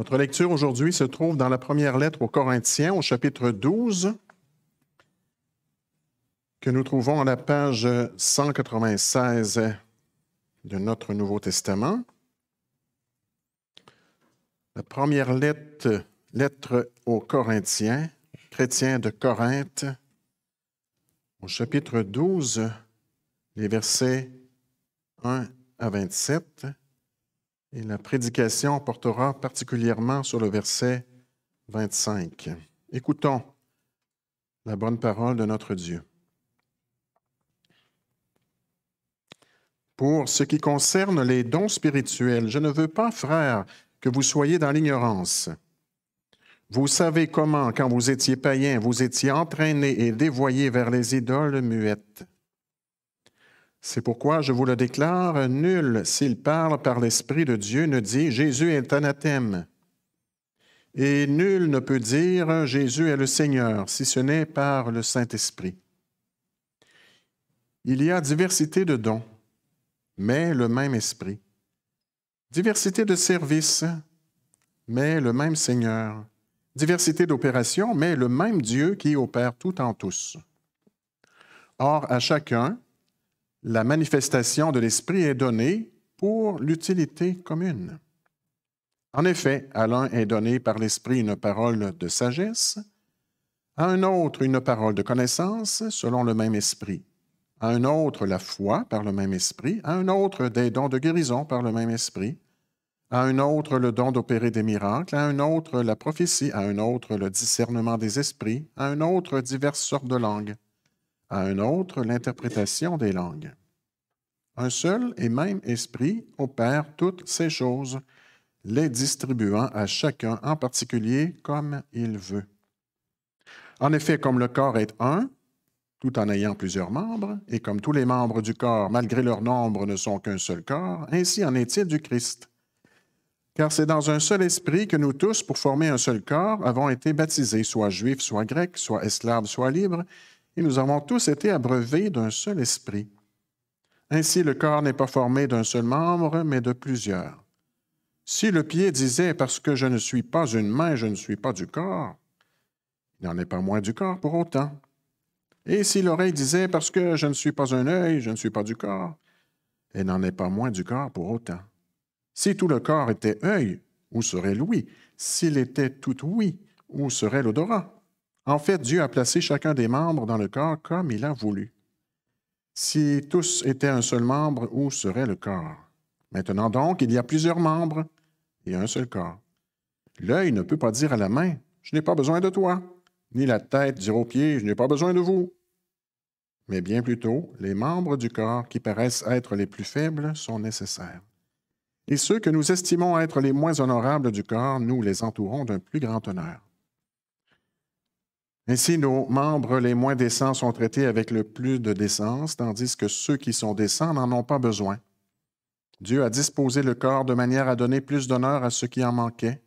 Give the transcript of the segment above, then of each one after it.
Notre lecture aujourd'hui se trouve dans la première lettre aux Corinthiens, au chapitre 12, que nous trouvons à la page 196 de notre Nouveau Testament. La première lettre, lettre aux Corinthiens, chrétiens de Corinthe, au chapitre 12, les versets 1 à 27. Et la prédication portera particulièrement sur le verset 25. Écoutons la bonne parole de notre Dieu. Pour ce qui concerne les dons spirituels, je ne veux pas, frère que vous soyez dans l'ignorance. Vous savez comment, quand vous étiez païen vous étiez entraîné et dévoyé vers les idoles muettes. C'est pourquoi je vous le déclare, nul, s'il parle par l'Esprit de Dieu, ne dit Jésus est anathème. Et nul ne peut dire Jésus est le Seigneur, si ce n'est par le Saint-Esprit. Il y a diversité de dons, mais le même Esprit. Diversité de services, mais le même Seigneur. Diversité d'opérations, mais le même Dieu qui opère tout en tous. Or, à chacun, la manifestation de l'Esprit est donnée pour l'utilité commune. En effet, à l'un est donnée par l'Esprit une parole de sagesse, à un autre une parole de connaissance selon le même Esprit, à un autre la foi par le même Esprit, à un autre des dons de guérison par le même Esprit, à un autre le don d'opérer des miracles, à un autre la prophétie, à un autre le discernement des esprits, à un autre diverses sortes de langues à un autre l'interprétation des langues. Un seul et même esprit opère toutes ces choses, les distribuant à chacun en particulier comme il veut. En effet, comme le corps est un, tout en ayant plusieurs membres, et comme tous les membres du corps, malgré leur nombre, ne sont qu'un seul corps, ainsi en est-il du Christ. Car c'est dans un seul esprit que nous tous, pour former un seul corps, avons été baptisés, soit juifs, soit grecs, soit esclaves, soit libres, et nous avons tous été abreuvés d'un seul esprit. Ainsi le corps n'est pas formé d'un seul membre, mais de plusieurs. Si le pied disait parce que je ne suis pas une main, je ne suis pas du corps, il n'en est pas moins du corps pour autant. Et si l'oreille disait parce que je ne suis pas un œil, je ne suis pas du corps, il n'en est pas moins du corps pour autant. Si tout le corps était œil, où serait l'ouïe? S'il était tout ouïe, où serait l'odorat? En fait, Dieu a placé chacun des membres dans le corps comme il a voulu. Si tous étaient un seul membre, où serait le corps? Maintenant donc, il y a plusieurs membres et un seul corps. L'œil ne peut pas dire à la main, Je n'ai pas besoin de toi, ni la tête dire aux pieds, Je n'ai pas besoin de vous. Mais bien plutôt, les membres du corps qui paraissent être les plus faibles sont nécessaires. Et ceux que nous estimons être les moins honorables du corps, nous les entourons d'un plus grand honneur. Ainsi, nos membres les moins décents sont traités avec le plus de décence, tandis que ceux qui sont décents n'en ont pas besoin. Dieu a disposé le corps de manière à donner plus d'honneur à ceux qui en manquaient,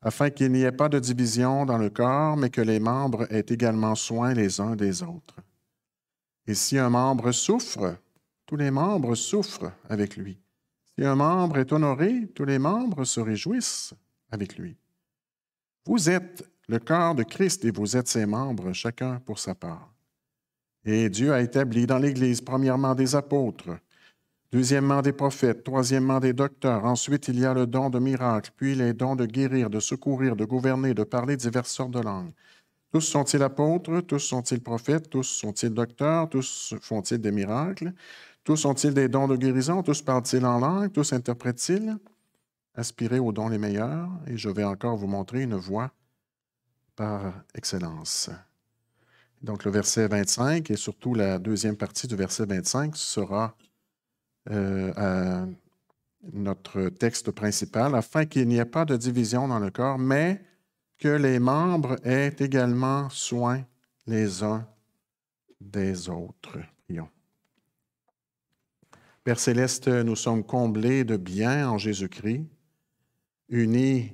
afin qu'il n'y ait pas de division dans le corps, mais que les membres aient également soin les uns des autres. Et si un membre souffre, tous les membres souffrent avec lui. Si un membre est honoré, tous les membres se réjouissent avec lui. Vous êtes le corps de Christ et vous êtes ses membres, chacun pour sa part. Et Dieu a établi dans l'Église, premièrement, des apôtres, deuxièmement, des prophètes, troisièmement, des docteurs, ensuite il y a le don de miracles, puis les dons de guérir, de secourir, de gouverner, de parler diverses sortes de langues. Tous sont-ils apôtres, tous sont-ils prophètes, tous sont-ils docteurs, tous font-ils des miracles, tous ont-ils des dons de guérison, tous parlent-ils en langue, tous interprètent-ils Aspirez aux dons les meilleurs, et je vais encore vous montrer une voie par excellence. Donc le verset 25 et surtout la deuxième partie du verset 25 sera euh, notre texte principal, afin qu'il n'y ait pas de division dans le corps, mais que les membres aient également soin les uns des autres. Prions. Père céleste, nous sommes comblés de bien en Jésus-Christ, unis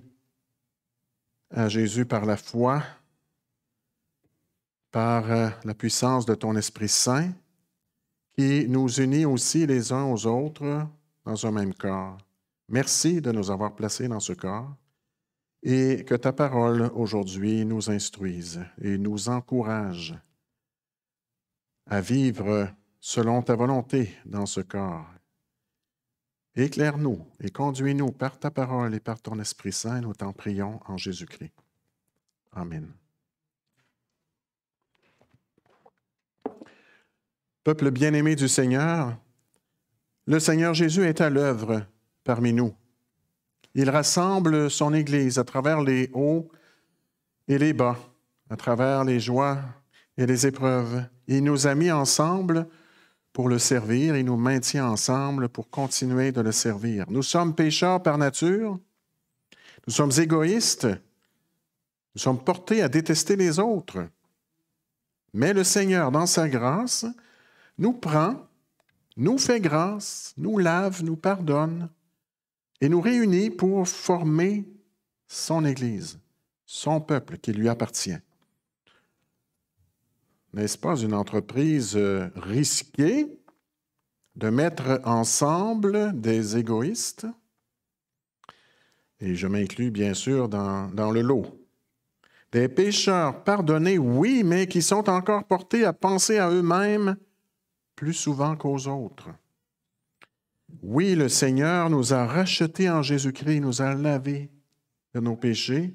à Jésus par la foi, par euh, la puissance de ton Esprit Saint, qui nous unit aussi les uns aux autres dans un même corps. Merci de nous avoir placés dans ce corps et que ta parole aujourd'hui nous instruise et nous encourage à vivre selon ta volonté dans ce corps Éclaire-nous et conduis-nous par ta parole et par ton Esprit Saint, nous t'en prions en Jésus-Christ. Amen. Peuple bien-aimé du Seigneur, le Seigneur Jésus est à l'œuvre parmi nous. Il rassemble son Église à travers les hauts et les bas, à travers les joies et les épreuves. Il nous a mis ensemble pour le servir. et nous maintient ensemble pour continuer de le servir. Nous sommes pécheurs par nature. Nous sommes égoïstes. Nous sommes portés à détester les autres. Mais le Seigneur, dans sa grâce, nous prend, nous fait grâce, nous lave, nous pardonne et nous réunit pour former son Église, son peuple qui lui appartient n'est-ce pas, une entreprise euh, risquée de mettre ensemble des égoïstes? Et je m'inclus bien sûr dans, le lot. Des pécheurs pardonnés, oui, mais qui sont encore portés à penser à eux-mêmes plus souvent qu'aux autres. Oui, le Seigneur nous a rachetés en Jésus-Christ, nous a lavés de nos péchés,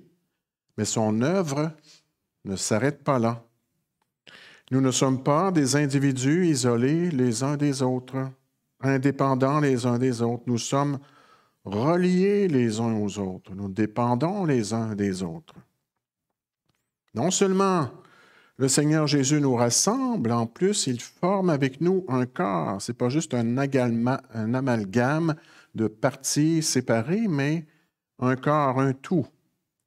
mais son œuvre ne s'arrête pas là. Nous ne sommes pas des individus isolés les uns des autres, indépendants les uns des autres. Nous sommes reliés les uns aux autres. Nous dépendons les uns des autres. Non seulement le Seigneur Jésus nous rassemble, en plus, il forme avec nous un corps. Ce n'est pas juste un, agalma, un amalgame de parties séparées, mais un corps, un tout.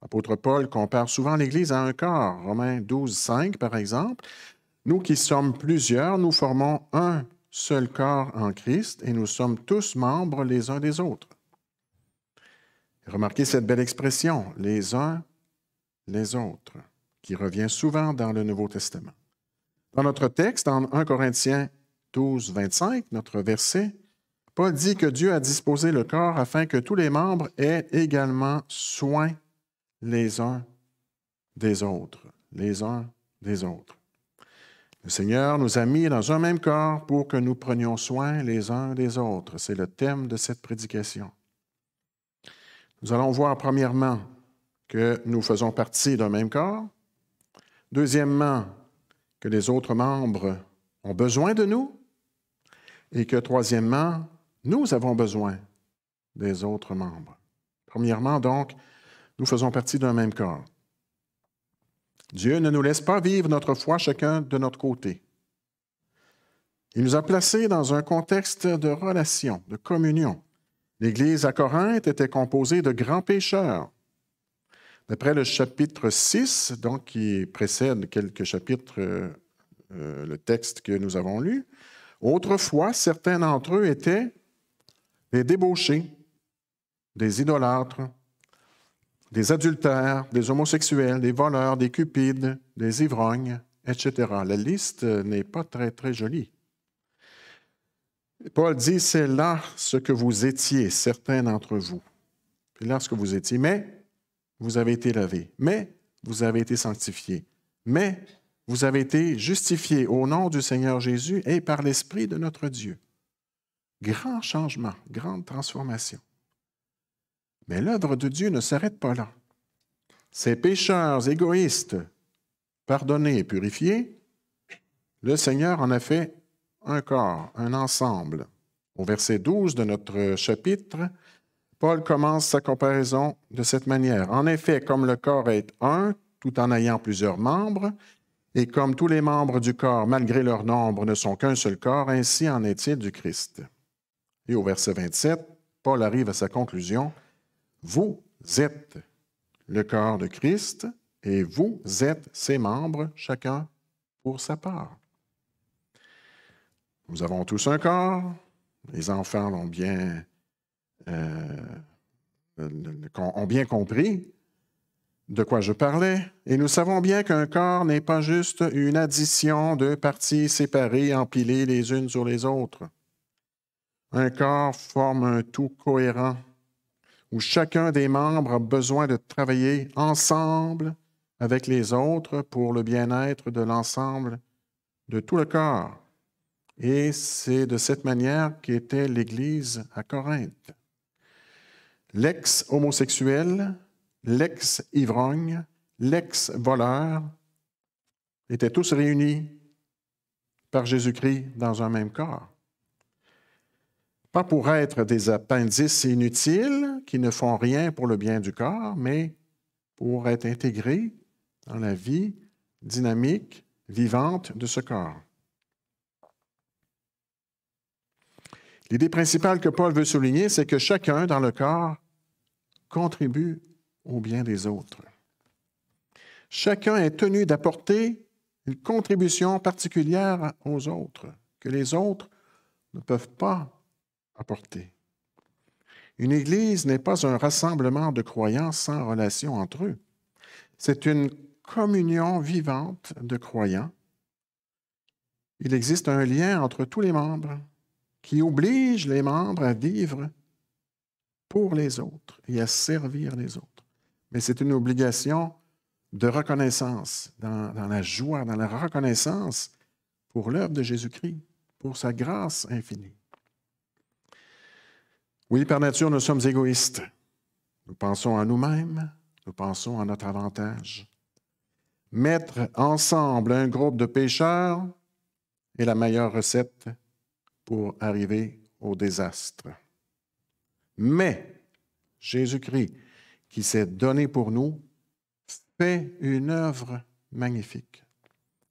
L'apôtre Paul compare souvent l'Église à un corps. Romains 12, 5, par exemple. Nous qui sommes plusieurs, nous formons un seul corps en Christ et nous sommes tous membres les uns des autres. Remarquez cette belle expression, les uns les autres, qui revient souvent dans le Nouveau Testament. Dans notre texte, en 1 Corinthiens 12, 25, notre verset, Paul dit que Dieu a disposé le corps afin que tous les membres aient également soin les uns des autres, les uns des autres. Le Seigneur nous a mis dans un même corps pour que nous prenions soin les uns des autres. C'est le thème de cette prédication. Nous allons voir premièrement que nous faisons partie d'un même corps. Deuxièmement, que les autres membres ont besoin de nous. Et que troisièmement, nous avons besoin des autres membres. Premièrement, donc, nous faisons partie d'un même corps. Dieu ne nous laisse pas vivre notre foi chacun de notre côté. Il nous a placés dans un contexte de relation, de communion. L'Église à Corinthe était composée de grands pécheurs. D'après le chapitre 6, donc qui précède quelques chapitres, euh, euh, le texte que nous avons lu, autrefois, certains d'entre eux étaient des débauchés, des idolâtres, des adultères, des homosexuels, des voleurs, des cupides, des ivrognes, etc. La liste n'est pas très, très jolie. Paul dit, c'est là ce que vous étiez, certains d'entre vous. Puis là ce que vous étiez. Mais vous avez été lavé, Mais vous avez été sanctifié, Mais vous avez été justifié au nom du Seigneur Jésus et par l'Esprit de notre Dieu. Grand changement, grande transformation. Mais l'œuvre de Dieu ne s'arrête pas là. Ces pécheurs égoïstes, pardonnés et purifiés, le Seigneur en a fait un corps, un ensemble. Au verset 12 de notre chapitre, Paul commence sa comparaison de cette manière. En effet, comme le corps est un, tout en ayant plusieurs membres, et comme tous les membres du corps, malgré leur nombre, ne sont qu'un seul corps, ainsi en est-il du Christ. Et au verset 27, Paul arrive à sa conclusion. Vous êtes le corps de Christ et vous êtes ses membres, chacun pour sa part. Nous avons tous un corps. Les enfants l'ont bien, euh, ont bien compris de quoi je parlais. Et nous savons bien qu'un corps n'est pas juste une addition de parties séparées, empilées les unes sur les autres. Un corps forme un tout cohérent où chacun des membres a besoin de travailler ensemble avec les autres pour le bien-être de l'ensemble de tout le corps. Et c'est de cette manière qu'était l'Église à Corinthe. L'ex-homosexuel, l'ex-ivrogne, l'ex-voleur étaient tous réunis par Jésus-Christ dans un même corps pas pour être des appendices inutiles qui ne font rien pour le bien du corps, mais pour être intégrés dans la vie dynamique, vivante de ce corps. L'idée principale que Paul veut souligner, c'est que chacun dans le corps contribue au bien des autres. Chacun est tenu d'apporter une contribution particulière aux autres, que les autres ne peuvent pas apportée. Une Église n'est pas un rassemblement de croyants sans relation entre eux. C'est une communion vivante de croyants. Il existe un lien entre tous les membres qui oblige les membres à vivre pour les autres et à servir les autres. Mais c'est une obligation de reconnaissance, dans, dans, la joie, dans la reconnaissance pour l'œuvre de Jésus-Christ, pour sa grâce infinie. Oui, par nature, nous sommes égoïstes. Nous pensons à nous-mêmes, nous pensons à notre avantage. Mettre ensemble un groupe de pécheurs est la meilleure recette pour arriver au désastre. Mais Jésus-Christ, qui s'est donné pour nous, fait une œuvre magnifique.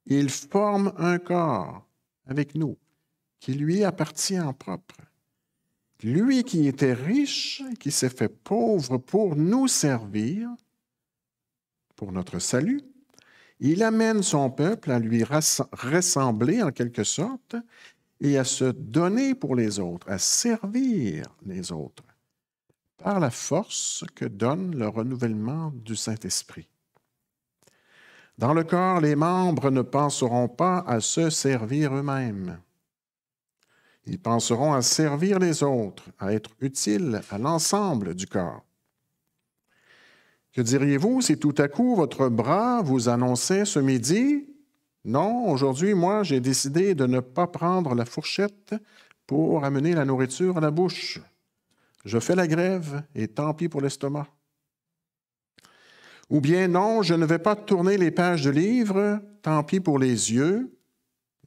Il forme un corps avec nous qui lui appartient en propre. Lui qui était riche, qui s'est fait pauvre pour nous servir, pour notre salut, il amène son peuple à lui ressembler en quelque sorte et à se donner pour les autres, à servir les autres, par la force que donne le renouvellement du Saint-Esprit. Dans le corps, les membres ne penseront pas à se servir eux-mêmes ils penseront à servir les autres, à être utiles à l'ensemble du corps. Que diriez-vous si tout à coup votre bras vous annonçait ce midi Non, aujourd'hui, moi, j'ai décidé de ne pas prendre la fourchette pour amener la nourriture à la bouche. Je fais la grève et tant pis pour l'estomac. Ou bien non, je ne vais pas tourner les pages de livre, tant pis pour les yeux,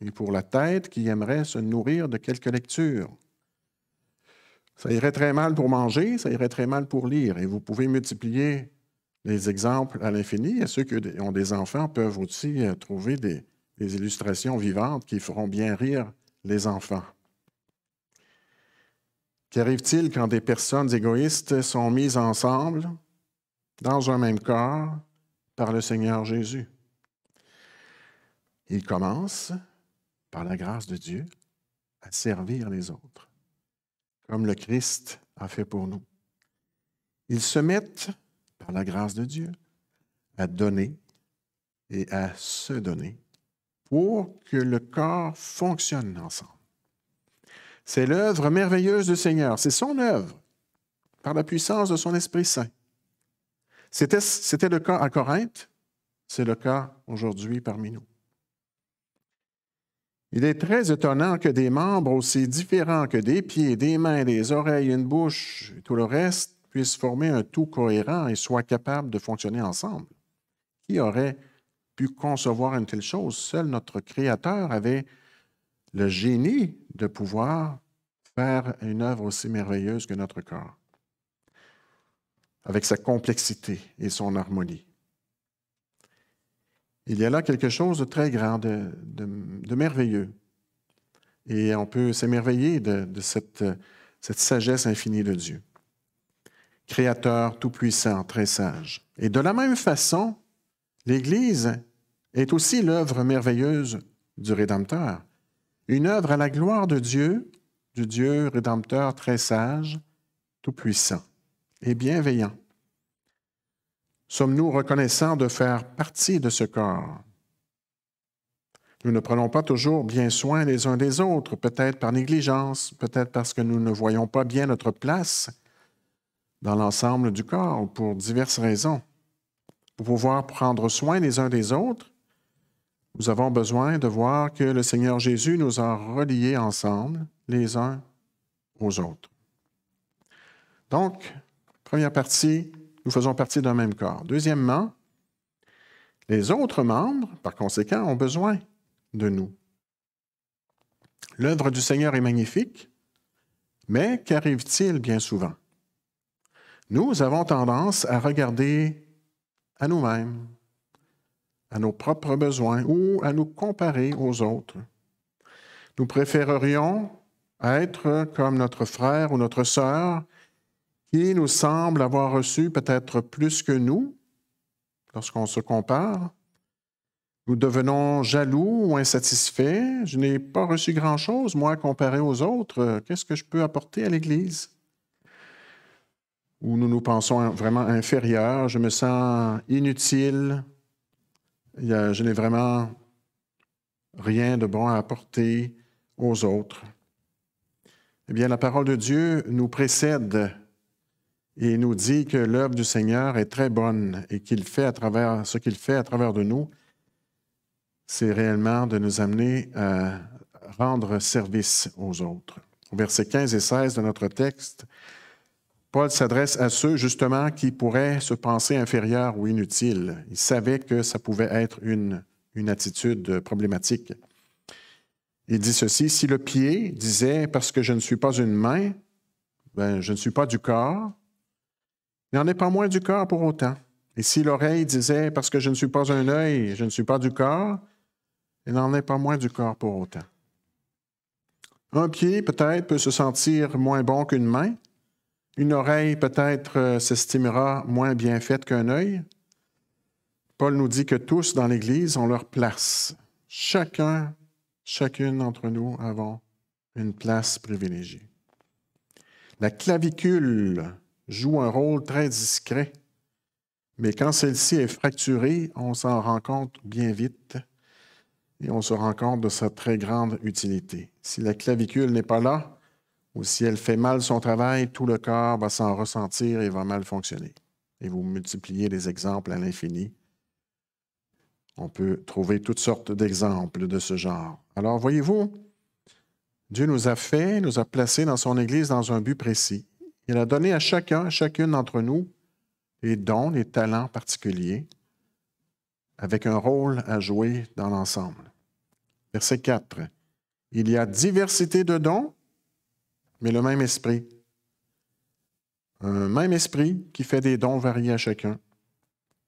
et pour la tête qui aimerait se nourrir de quelques lectures. Ça irait très mal pour manger, ça irait très mal pour lire. Et vous pouvez multiplier les exemples à l'infini. Et ceux qui ont des enfants peuvent aussi euh, trouver des, des illustrations vivantes qui feront bien rire les enfants. Qu'arrive-t-il quand des personnes égoïstes sont mises ensemble dans un même corps par le Seigneur Jésus? Il commence par la grâce de Dieu, à servir les autres, comme le Christ a fait pour nous. Ils se mettent, par la grâce de Dieu, à donner et à se donner pour que le corps fonctionne ensemble. C'est l'œuvre merveilleuse du Seigneur, c'est son œuvre, par la puissance de son Esprit Saint. C'était, le cas à Corinthe, c'est le cas aujourd'hui parmi nous. Il est très étonnant que des membres aussi différents que des pieds, des mains, des oreilles, une bouche et tout le reste puissent former un tout cohérent et soient capables de fonctionner ensemble. Qui aurait pu concevoir une telle chose? Seul notre Créateur avait le génie de pouvoir faire une œuvre aussi merveilleuse que notre corps, avec sa complexité et son harmonie. Il y a là quelque chose de très grand, de, merveilleux. Et on peut s'émerveiller de, cette, cette sagesse infinie de Dieu. Créateur tout-puissant, très sage. Et de la même façon, l'Église est aussi l'œuvre merveilleuse du Rédempteur, une œuvre à la gloire de Dieu, du Dieu Rédempteur très sage, tout-puissant et bienveillant. Sommes-nous reconnaissants de faire partie de ce corps? Nous ne prenons pas toujours bien soin les uns des autres, peut-être par négligence, peut-être parce que nous ne voyons pas bien notre place dans l'ensemble du corps pour diverses raisons. Pour pouvoir prendre soin les uns des autres, nous avons besoin de voir que le Seigneur Jésus nous a reliés ensemble, les uns aux autres. Donc, première partie, nous faisons partie d'un même corps. Deuxièmement, les autres membres, par conséquent, ont besoin de nous. L'œuvre du Seigneur est magnifique, mais qu'arrive-t-il bien souvent? Nous avons tendance à regarder à nous-mêmes, à nos propres besoins ou à nous comparer aux autres. Nous préférerions être comme notre frère ou notre sœur nous semble avoir reçu peut-être plus que nous lorsqu'on se compare. Nous devenons jaloux ou insatisfaits. Je n'ai pas reçu grand-chose, moi, comparé aux autres. Qu'est-ce que je peux apporter à l'Église? Ou nous nous pensons vraiment inférieurs. Je me sens inutile. Je n'ai vraiment rien de bon à apporter aux autres. Eh bien, la parole de Dieu nous précède il nous dit que l'œuvre du Seigneur est très bonne et qu'il fait à travers ce qu'il fait à travers de nous, c'est réellement de nous amener à rendre service aux autres. Au verset 15 et 16 de notre texte, Paul s'adresse à ceux justement qui pourraient se penser inférieurs ou inutiles. Il savait que ça pouvait être une, une attitude problématique. Il dit ceci, si le pied disait parce que je ne suis pas une main, ben, je ne suis pas du corps, il n'en est pas moins du corps pour autant. Et si l'oreille disait parce que je ne suis pas un œil, je ne suis pas du corps, il n'en est pas moins du corps pour autant. Un pied peut-être peut se sentir moins bon qu'une main. Une oreille peut-être euh, s'estimera moins bien faite qu'un œil. Paul nous dit que tous dans l'Église ont leur place. Chacun, chacune d'entre nous avons une place privilégiée. La clavicule joue un rôle très discret. Mais quand celle-ci est fracturée, on s'en rend compte bien vite et on se rend compte de sa très grande utilité. Si la clavicule n'est pas là ou si elle fait mal son travail, tout le corps va s'en ressentir et va mal fonctionner. Et vous multipliez les exemples à l'infini. On peut trouver toutes sortes d'exemples de ce genre. Alors, voyez-vous, Dieu nous a fait, nous a placés dans son Église dans un but précis. Il a donné à chacun, à chacune d'entre nous, des dons, les talents particuliers, avec un rôle à jouer dans l'ensemble. Verset 4. Il y a diversité de dons, mais le même esprit. Un même esprit qui fait des dons variés à chacun.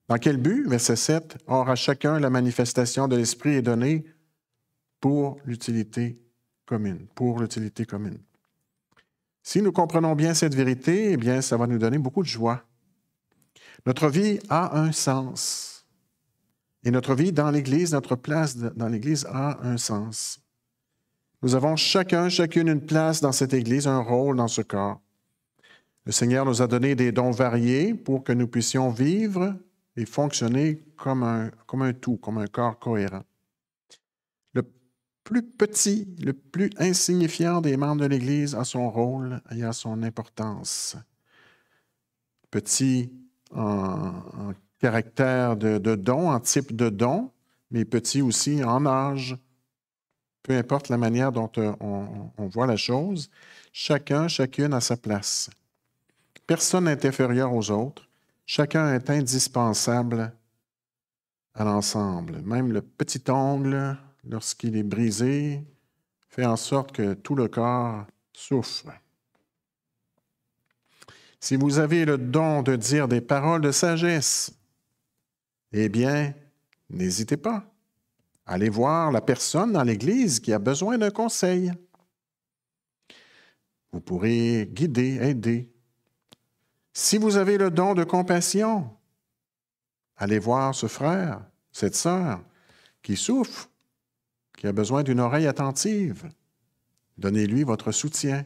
Dans quel but? Verset 7. Or, à chacun, la manifestation de l'esprit est donnée pour l'utilité commune, pour l'utilité commune. Si nous comprenons bien cette vérité, eh bien, ça va nous donner beaucoup de joie. Notre vie a un sens. Et notre vie dans l'Église, notre place dans l'Église a un sens. Nous avons chacun, chacune une place dans cette Église, un rôle dans ce corps. Le Seigneur nous a donné des dons variés pour que nous puissions vivre et fonctionner comme un, comme un tout, comme un corps cohérent plus petit, le plus insignifiant des membres de l'Église a son rôle et à son importance. Petit en, caractère de, don, en type de don, mais petit aussi en âge. Peu importe la manière dont euh, on, voit la chose, chacun, chacune a sa place. Personne n'est inférieur aux autres. Chacun est indispensable à l'ensemble. Même le petit ongle lorsqu'il est brisé, fait en sorte que tout le corps souffre. Si vous avez le don de dire des paroles de sagesse, eh bien, n'hésitez pas. Allez voir la personne dans l'Église qui a besoin d'un conseil. Vous pourrez guider, aider. Si vous avez le don de compassion, allez voir ce frère, cette sœur qui souffre qui a besoin d'une oreille attentive. Donnez-lui votre soutien.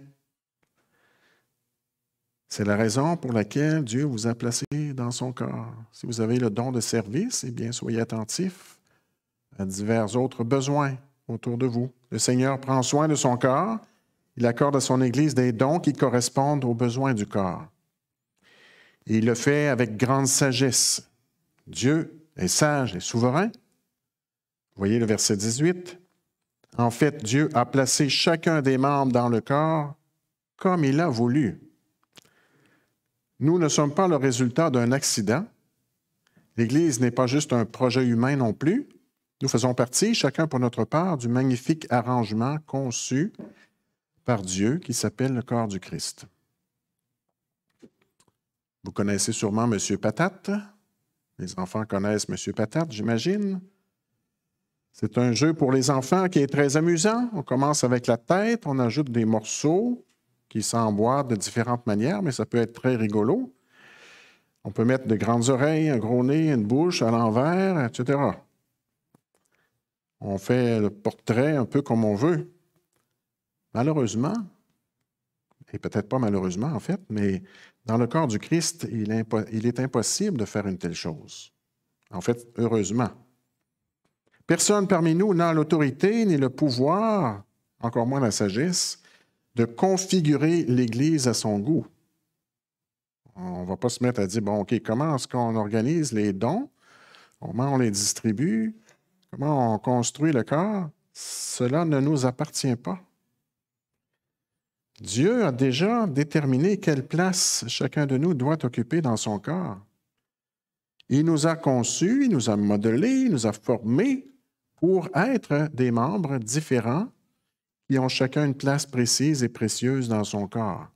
C'est la raison pour laquelle Dieu vous a placé dans son corps. Si vous avez le don de service, eh bien, soyez attentif à divers autres besoins autour de vous. Le Seigneur prend soin de son corps. Il accorde à son Église des dons qui correspondent aux besoins du corps. Et il le fait avec grande sagesse. Dieu est sage et souverain. Voyez le verset 18. En fait, Dieu a placé chacun des membres dans le corps comme il a voulu. Nous ne sommes pas le résultat d'un accident. L'Église n'est pas juste un projet humain non plus. Nous faisons partie, chacun pour notre part, du magnifique arrangement conçu par Dieu qui s'appelle le corps du Christ. Vous connaissez sûrement M. Patate. Les enfants connaissent M. Patate, j'imagine. C'est un jeu pour les enfants qui est très amusant. On commence avec la tête, on ajoute des morceaux qui s'emboîtent de différentes manières, mais ça peut être très rigolo. On peut mettre de grandes oreilles, un gros nez, une bouche à l'envers, etc. On fait le portrait un peu comme on veut. Malheureusement, et peut-être pas malheureusement en fait, mais dans le corps du Christ, il, il est impossible de faire une telle chose. En fait, heureusement, Personne parmi nous n'a l'autorité ni le pouvoir, encore moins la sagesse, de configurer l'Église à son goût. On ne va pas se mettre à dire, bon, OK, comment est-ce qu'on organise les dons? Comment on les distribue? Comment on construit le corps? Cela ne nous appartient pas. Dieu a déjà déterminé quelle place chacun de nous doit occuper dans son corps. Il nous a conçus, il nous a modelés, il nous a formés pour être des membres différents qui ont chacun une place précise et précieuse dans son corps.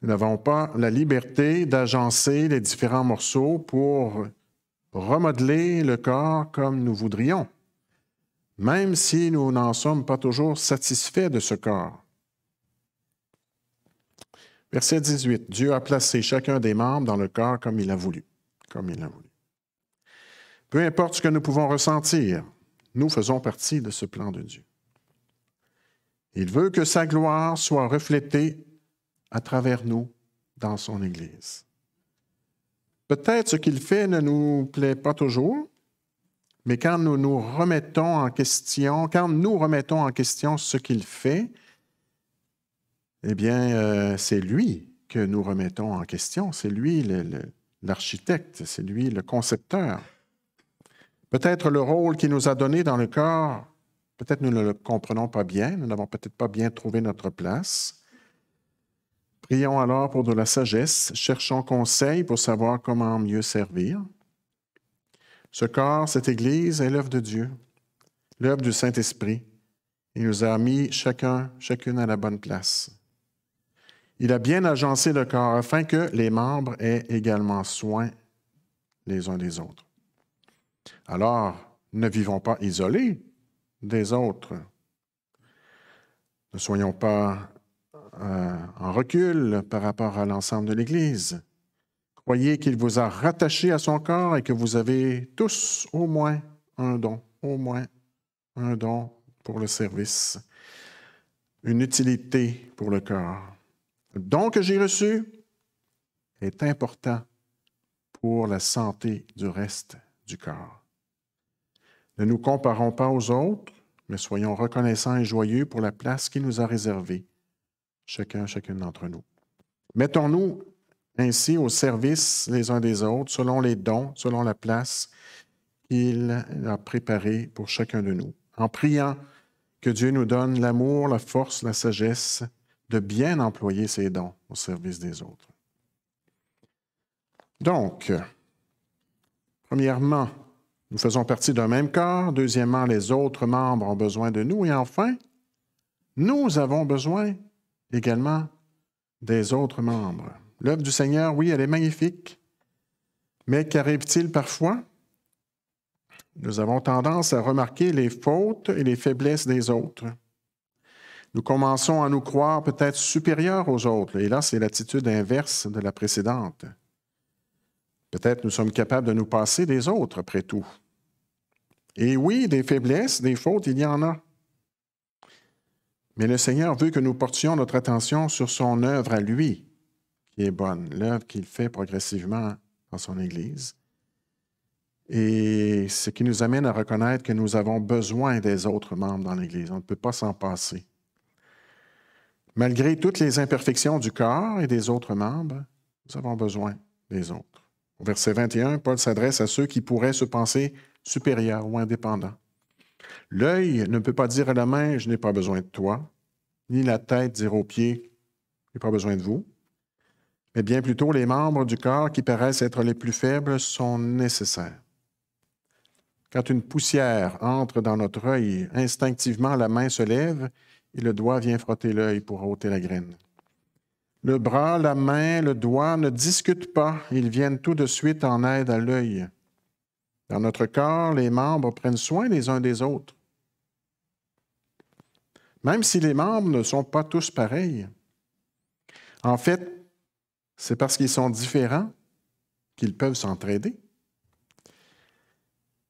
Nous n'avons pas la liberté d'agencer les différents morceaux pour remodeler le corps comme nous voudrions, même si nous n'en sommes pas toujours satisfaits de ce corps. Verset 18. Dieu a placé chacun des membres dans le corps comme il a voulu. Comme il a voulu. Peu importe ce que nous pouvons ressentir, nous faisons partie de ce plan de Dieu. Il veut que sa gloire soit reflétée à travers nous dans son Église. Peut-être ce qu'il fait ne nous plaît pas toujours, mais quand nous nous remettons en question, quand nous remettons en question ce qu'il fait, eh bien, euh, c'est lui que nous remettons en question, c'est lui l'architecte, c'est lui le concepteur. Peut-être le rôle qu'il nous a donné dans le corps, peut-être nous ne le comprenons pas bien, nous n'avons peut-être pas bien trouvé notre place. Prions alors pour de la sagesse, cherchons conseil pour savoir comment mieux servir. Ce corps, cette Église est l'œuvre de Dieu, l'œuvre du Saint-Esprit. Il nous a mis chacun, chacune à la bonne place. Il a bien agencé le corps afin que les membres aient également soin les uns des autres. Alors, ne vivons pas isolés des autres. Ne soyons pas euh, en recul par rapport à l'ensemble de l'Église. Croyez qu'il vous a rattaché à son corps et que vous avez tous au moins un don, au moins un don pour le service, une utilité pour le corps. Le don que j'ai reçu est important pour la santé du reste du corps. Ne nous comparons pas aux autres, mais soyons reconnaissants et joyeux pour la place qu'il nous a réservée, chacun, chacune d'entre nous. Mettons-nous ainsi au service les uns des autres, selon les dons, selon la place qu'il a préparée pour chacun de nous, en priant que Dieu nous donne l'amour, la force, la sagesse de bien employer ses dons au service des autres. Donc, Premièrement, nous faisons partie d'un même corps. Deuxièmement, les autres membres ont besoin de nous. Et enfin, nous avons besoin également des autres membres. L'œuvre du Seigneur, oui, elle est magnifique, mais qu'arrive-t-il parfois? Nous avons tendance à remarquer les fautes et les faiblesses des autres. Nous commençons à nous croire peut-être supérieurs aux autres, et là, c'est l'attitude inverse de la précédente. Peut-être nous sommes capables de nous passer des autres, après tout. Et oui, des faiblesses, des fautes, il y en a. Mais le Seigneur veut que nous portions notre attention sur son œuvre à lui, qui est bonne, l'œuvre qu'il fait progressivement dans son Église. Et ce qui nous amène à reconnaître que nous avons besoin des autres membres dans l'Église. On ne peut pas s'en passer. Malgré toutes les imperfections du corps et des autres membres, nous avons besoin des autres. Au verset 21, Paul s'adresse à ceux qui pourraient se penser supérieurs ou indépendants. L'œil ne peut pas dire à la main, je n'ai pas besoin de toi, ni la tête dire aux pieds, je n'ai pas besoin de vous. Mais bien plutôt, les membres du corps qui paraissent être les plus faibles sont nécessaires. Quand une poussière entre dans notre œil, instinctivement la main se lève et le doigt vient frotter l'œil pour ôter la graine. Le bras, la main, le doigt ne discutent pas, ils viennent tout de suite en aide à l'œil. Dans notre corps, les membres prennent soin les uns des autres. Même si les membres ne sont pas tous pareils. En fait, c'est parce qu'ils sont différents qu'ils peuvent s'entraider.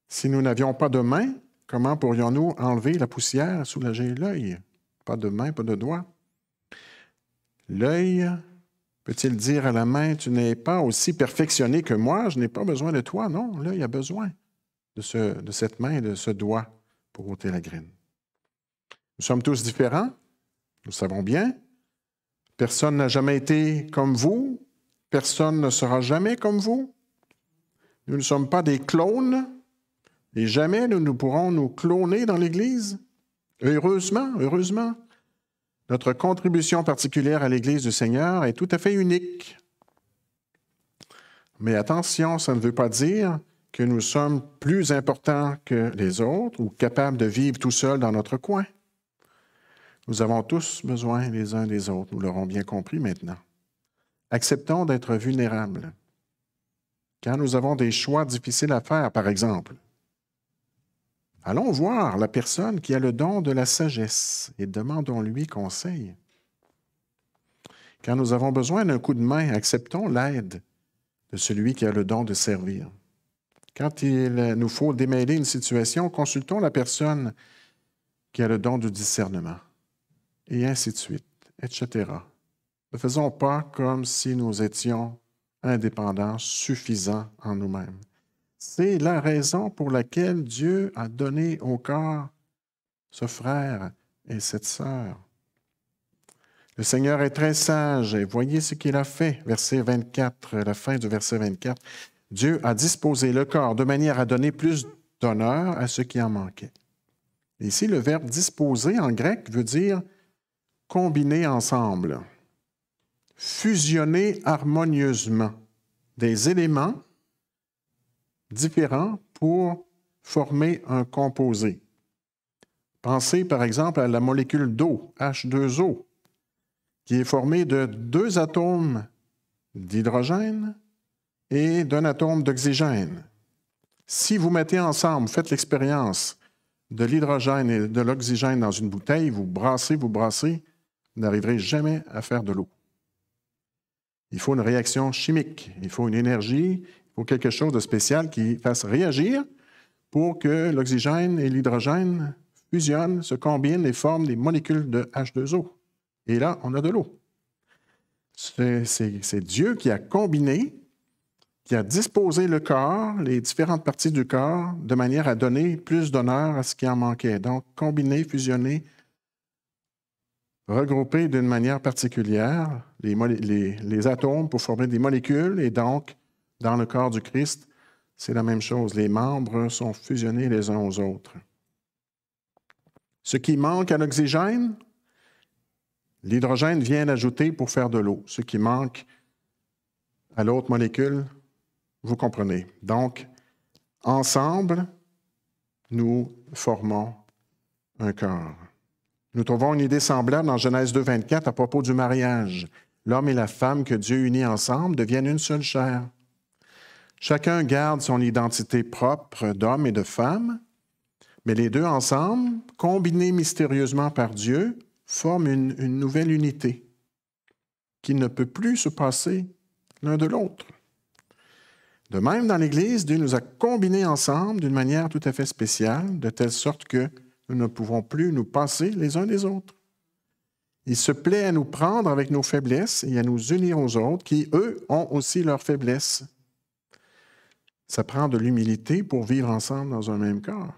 Si nous n'avions pas de main, comment pourrions-nous enlever la poussière, soulager l'œil? Pas de main, pas de doigt. L'œil peut-il dire à la main, tu n'es pas aussi perfectionné que moi, je n'ai pas besoin de toi? Non, l'œil a besoin de, cette main, de ce doigt pour ôter la graine. Nous sommes tous différents, nous savons bien. Personne n'a jamais été comme vous, personne ne sera jamais comme vous. Nous ne sommes pas des clones et jamais nous ne pourrons nous cloner dans l'Église. Heureusement, heureusement, notre contribution particulière à l'Église du Seigneur est tout à fait unique. Mais attention, ça ne veut pas dire que nous sommes plus importants que les autres ou capables de vivre tout seuls dans notre coin. Nous avons tous besoin les uns des autres, nous l'aurons bien compris maintenant. Acceptons d'être vulnérables. Quand nous avons des choix difficiles à faire, par exemple, Allons voir la personne qui a le don de la sagesse et demandons-lui conseil. Quand nous avons besoin d'un coup de main, acceptons l'aide de celui qui a le don de servir. Quand il nous faut démêler une situation, consultons la personne qui a le don du discernement, et ainsi de suite, etc. Ne faisons pas comme si nous étions indépendants, suffisants en nous-mêmes. C'est la raison pour laquelle Dieu a donné au corps ce frère et cette sœur. Le Seigneur est très sage et voyez ce qu'il a fait. Verset 24, euh, la fin du verset 24. Dieu a disposé le corps de manière à donner plus d'honneur à ce qui en manquait. Ici, le verbe disposer en grec veut dire combiner ensemble, fusionner harmonieusement des éléments différents pour former un composé. Pensez par exemple à la molécule d'eau, H2O, qui est formée de deux atomes d'hydrogène et d'un atome d'oxygène. Si vous mettez ensemble, faites l'expérience de l'hydrogène et de l'oxygène dans une bouteille, vous brassez, vous brassez, vous n'arriverez jamais à faire de l'eau. Il faut une réaction chimique, il faut une énergie, pour quelque chose de spécial qui fasse réagir pour que l'oxygène et l'hydrogène fusionnent, se combinent et forment des molécules de H2O. Et là, on a de l'eau. C'est Dieu qui a combiné, qui a disposé le corps, les différentes parties du corps, de manière à donner plus d'honneur à ce qui en manquait. Donc, combiner, fusionner, regrouper d'une manière particulière les, les, atomes pour former des molécules et donc dans le corps du Christ, c'est la même chose. Les membres sont fusionnés les uns aux autres. Ce qui manque à l'oxygène, l'hydrogène vient l'ajouter pour faire de l'eau. Ce qui manque à l'autre molécule, vous comprenez. Donc, ensemble, nous formons un corps. Nous trouvons une idée semblable dans Genèse 2, 24 à propos du mariage. L'homme et la femme que Dieu unit ensemble deviennent une seule chair. Chacun garde son identité propre d'homme et de femme, mais les deux ensemble, combinés mystérieusement par Dieu, forment une, nouvelle unité qui ne peut plus se passer l'un de l'autre. De même, dans l'Église, Dieu nous a combinés ensemble d'une manière tout à fait spéciale, de telle sorte que nous ne pouvons plus nous passer les uns des autres. Il se plaît à nous prendre avec nos faiblesses et à nous unir aux autres qui, eux, ont aussi leurs faiblesses ça prend de l'humilité pour vivre ensemble dans un même corps.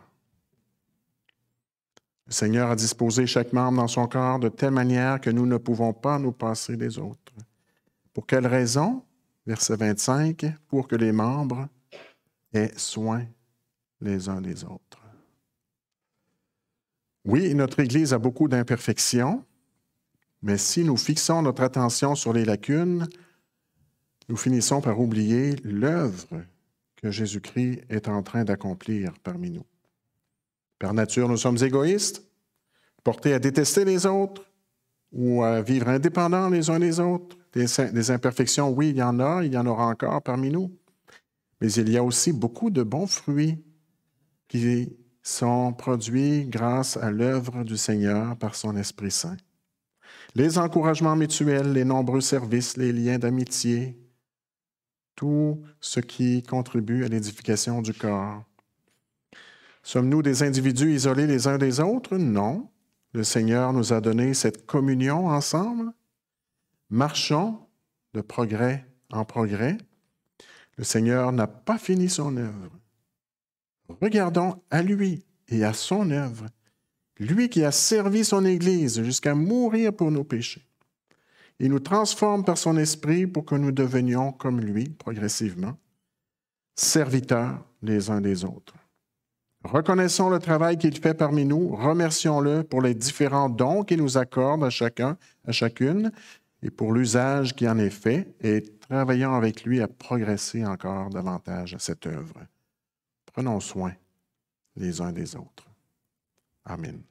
Le Seigneur a disposé chaque membre dans son corps de telle manière que nous ne pouvons pas nous passer des autres. Pour quelle raison? Verset 25, pour que les membres aient soin les uns des autres. Oui, notre Église a beaucoup d'imperfections, mais si nous fixons notre attention sur les lacunes, nous finissons par oublier l'œuvre que Jésus-Christ est en train d'accomplir parmi nous. Par nature, nous sommes égoïstes, portés à détester les autres ou à vivre indépendants les uns des autres. Des, imperfections, oui, il y en a, il y en aura encore parmi nous, mais il y a aussi beaucoup de bons fruits qui sont produits grâce à l'œuvre du Seigneur par son Esprit Saint. Les encouragements mutuels, les nombreux services, les liens d'amitié, tout ce qui contribue à l'édification du corps. Sommes-nous des individus isolés les uns des autres? Non. Le Seigneur nous a donné cette communion ensemble. Marchons de progrès en progrès. Le Seigneur n'a pas fini son œuvre. Regardons à lui et à son œuvre, lui qui a servi son Église jusqu'à mourir pour nos péchés. Il nous transforme par son esprit pour que nous devenions comme lui progressivement, serviteurs les uns des autres. Reconnaissons le travail qu'il fait parmi nous, remercions-le pour les différents dons qu'il nous accorde à chacun, à chacune, et pour l'usage qui en est fait, et travaillons avec lui à progresser encore davantage à cette œuvre. Prenons soin les uns des autres. Amen.